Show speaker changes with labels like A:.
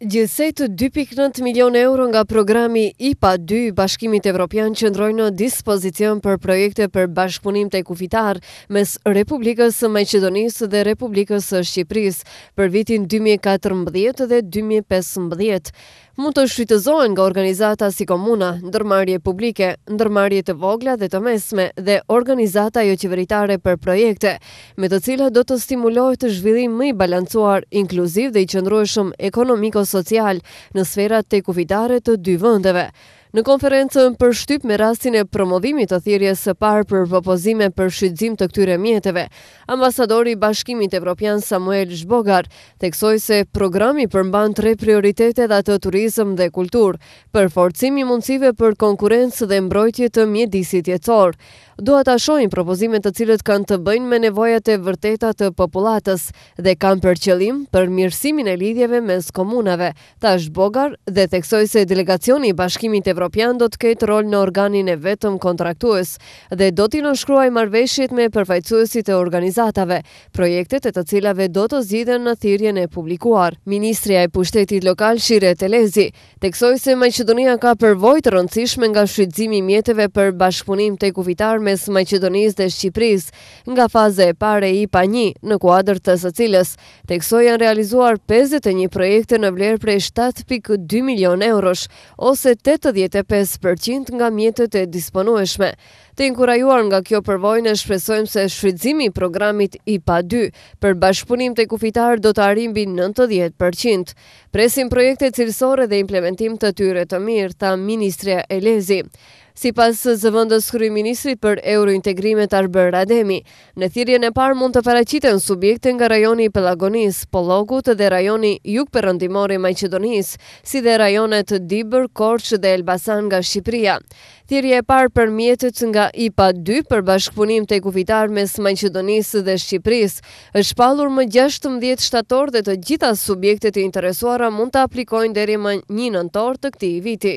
A: Gjithse të 2.9 milion euro nga programi IPA 2 Bashkimit Evropian qëndrojnë në dispozicion për projekte për bashkëpunim të kufitar mes Republikës së Majqedonisë dhe Republikës së Shqipërisë për vitin 2014 dhe 2015 mund të shqytëzojnë nga organizata si komuna, ndërmarje publike, ndërmarje të vogla dhe të mesme dhe organizata jo qeveritare për projekte, me të cilë do të stimuloj të zhvillim më i balancuar, inkluziv dhe i qëndrueshëm ekonomiko-social në sferat të kufitare të dy vëndeve. Në konferencën për shtyp me rastin e promovimit të thirje së parë për vëpozime për shqytzim të këtyre mjetëve, ambasadori bashkimit Evropian Samuel Zhbogar teksoj se programi përmban tre prioritete dhe të turizm dhe kultur, për forcimi mundësive për konkurencë dhe mbrojtje të mjedisit jetësor. Do ta shohin propozime të cilët kanë të bëjnë me nevojat e vërteta të popullatës dhe kanë për qëllim përmirësimin e lidhjeve mes komunave, tash Zhbogar dhe theksoi se delegacioni i Bashkimit Evropian Evropian do të ketë rol në organin e vetëm kontraktues dhe do t'i nënshkruaj marveshjet me përfajcuesit e organizatave, projektet e të cilave do të zhiden në thirjen e publikuar. Ministria e pushtetit lokal Shire Telezi teksoj se Maqedonia ka përvojtë rëndësishme nga shqytzimi mjetëve për bashkëpunim të kufitar mes Macedonis dhe Shqipris nga faze e pare i pa një në kuadrë të së cilës, teksoj janë realizuar 51 projekte në vlerë prej 7.2 milion eurosh ose 95% nga mjetët e disponueshme. Të inkurajuar nga kjo përvojnë e shpresojmë se shfridzimi programit IPA2 për bashkëpunim të kufitar do të arimbi 90%. Presim projekte cilësore dhe implementim të tyre të mirë, tha Ministria Elezi si pas së zëvëndës kërëj ministrit për eurointegrimet Arber Rademi. Në thirje në parë mund të paracitën subjekte nga rajoni Pelagonis, Pologut dhe rajoni Juk përëndimori Majqedonis, si dhe rajonet Dibër, Korç dhe Elbasan nga Shqipria. Thirje e parë për mjetët nga IPA 2 për bashkëpunim të kufitar mes Majqedonis dhe Shqipris, është palur më 16 shtator dhe të gjitha subjekte të interesuara mund të aplikojnë deri më një nëntor të këti viti.